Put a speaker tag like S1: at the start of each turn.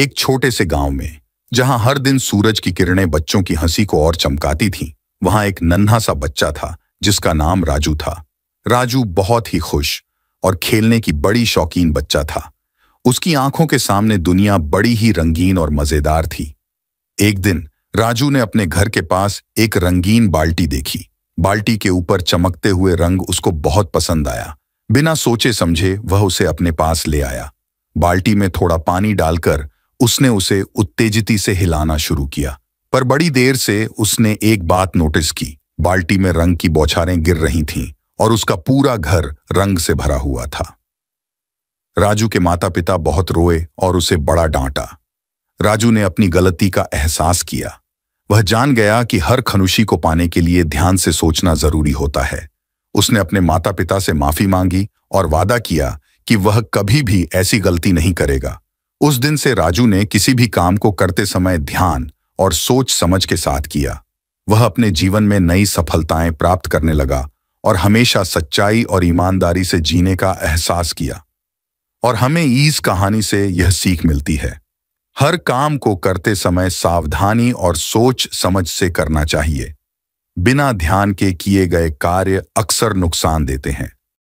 S1: एक छोटे से गांव में जहां हर दिन सूरज की किरणें बच्चों की हंसी को और चमकाती थीं, वहां एक नन्हा सा बच्चा था जिसका नाम राजू था राजू बहुत ही खुश और खेलने की बड़ी शौकीन बच्चा था उसकी आंखों के सामने दुनिया बड़ी ही रंगीन और मजेदार थी एक दिन राजू ने अपने घर के पास एक रंगीन बाल्टी देखी बाल्टी के ऊपर चमकते हुए रंग उसको बहुत पसंद आया बिना सोचे समझे वह उसे अपने पास ले आया बाल्टी में थोड़ा पानी डालकर उसने उसे उत्तेजिती से हिलाना शुरू किया पर बड़ी देर से उसने एक बात नोटिस की बाल्टी में रंग की बौछारें गिर रही थीं और उसका पूरा घर रंग से भरा हुआ था राजू के माता पिता बहुत रोए और उसे बड़ा डांटा राजू ने अपनी गलती का एहसास किया वह जान गया कि हर खनुशी को पाने के लिए ध्यान से सोचना जरूरी होता है उसने अपने माता पिता से माफी मांगी और वादा किया कि वह कभी भी ऐसी गलती नहीं करेगा उस दिन से राजू ने किसी भी काम को करते समय ध्यान और सोच समझ के साथ किया वह अपने जीवन में नई सफलताएं प्राप्त करने लगा और हमेशा सच्चाई और ईमानदारी से जीने का एहसास किया और हमें इस कहानी से यह सीख मिलती है हर काम को करते समय सावधानी और सोच समझ से करना चाहिए बिना ध्यान के किए गए कार्य अक्सर नुकसान देते हैं